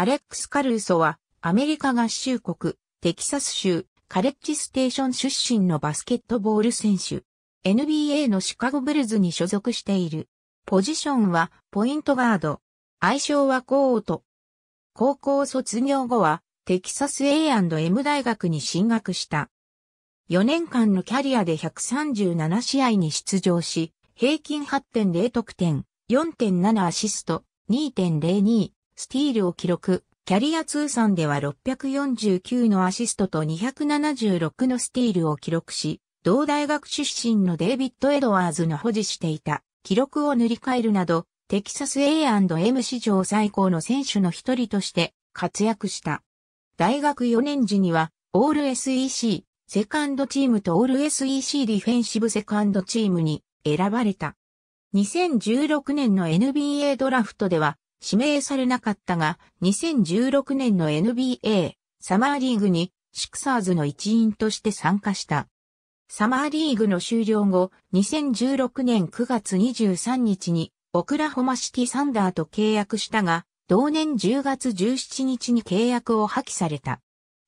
アレックス・カルーソは、アメリカ合衆国、テキサス州、カレッジステーション出身のバスケットボール選手。NBA のシカゴブルズに所属している。ポジションは、ポイントガード。愛称はコート。高校卒業後は、テキサス A&M 大学に進学した。4年間のキャリアで137試合に出場し、平均8.0得点、4.7アシスト、2.02スティールを記録。キャリア通算では649のアシストと276のスティールを記録し、同大学出身のデイビッド・エドワーズが保持していた記録を塗り替えるなど、テキサス A&M 史上最高の選手の一人として活躍した。大学4年時には、オール SEC、セカンドチームとオール SEC ディフェンシブセカンドチームに選ばれた。2016年の NBA ドラフトでは指名されなかったが、2016年の NBA サマーリーグにシクサーズの一員として参加した。サマーリーグの終了後、2016年9月23日にオクラホマシティサンダーと契約したが、同年10月17日に契約を破棄された。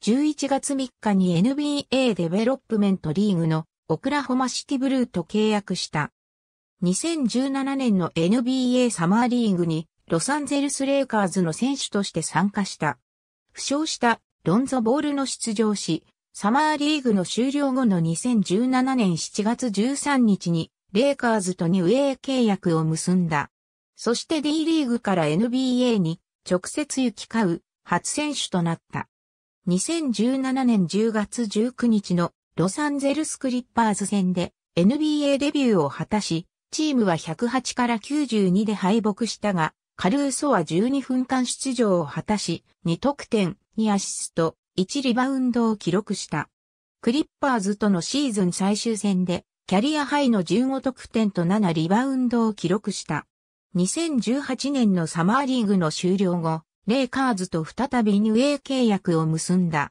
11月3日に NBA デベロップメントリーグのオクラホマシティブルーと契約した。2017年の NBA サマーリーグにロサンゼルスレイカーズの選手として参加した。負傷したロンゾボールの出場し、サマーリーグの終了後の2017年7月13日に、レイカーズとニーウェイ契約を結んだ。そして D リーグから NBA に直接行き交う初選手となった。2017年10月19日のロサンゼルスクリッパーズ戦で NBA デビューを果たし、チームは108から92で敗北したが、カルーソは12分間出場を果たし、2得点、2アシスト、1リバウンドを記録した。クリッパーズとのシーズン最終戦で、キャリアハイの15得点と7リバウンドを記録した。2018年のサマーリーグの終了後、レイカーズと再びニューエー契約を結んだ。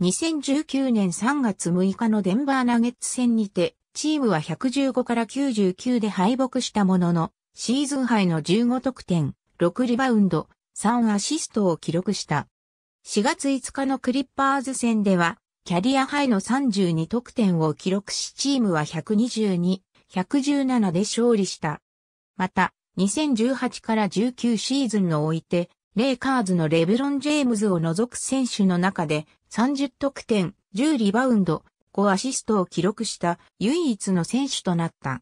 2019年3月6日のデンバーナゲッツ戦にて、チームは115から99で敗北したものの、シーズンハイの15得点、6リバウンド、3アシストを記録した。4月5日のクリッパーズ戦では、キャリアハイの32得点を記録しチームは122、117で勝利した。また、2018から19シーズンのおいて、レイカーズのレブロン・ジェームズを除く選手の中で30得点、10リバウンド、5アシストを記録した唯一の選手となった。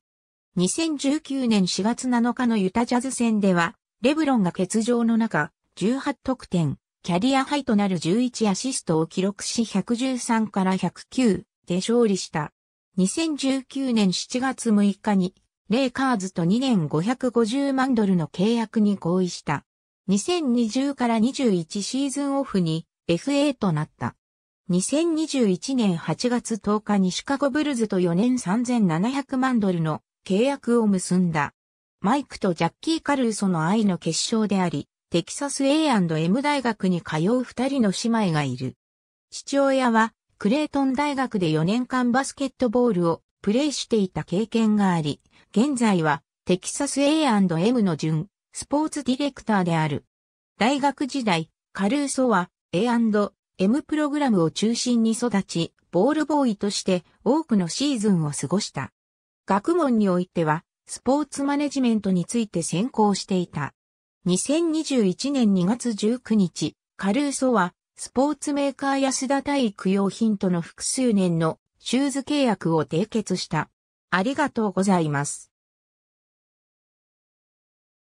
2019年4月7日のユタジャズ戦ではレブロンが欠場の中、18得点、キャリアハイとなる11アシストを記録し113から109で勝利した。2019年7月6日に、レイカーズと2年550万ドルの契約に合意した。2020から21シーズンオフに FA となった。2021年8月10日にシカゴブルズと4年3700万ドルの契約を結んだ。マイクとジャッキー・カルーソの愛の結晶であり、テキサス A&M 大学に通う二人の姉妹がいる。父親は、クレートン大学で4年間バスケットボールをプレーしていた経験があり、現在はテキサス A&M の準スポーツディレクターである。大学時代、カルーソは A&M プログラムを中心に育ち、ボールボーイとして多くのシーズンを過ごした。学問においてはスポーツマネジメントについて専攻していた。2021年2月19日、カルーソは、スポーツメーカー安田体育用品との複数年のシューズ契約を締結した。ありがとうございます。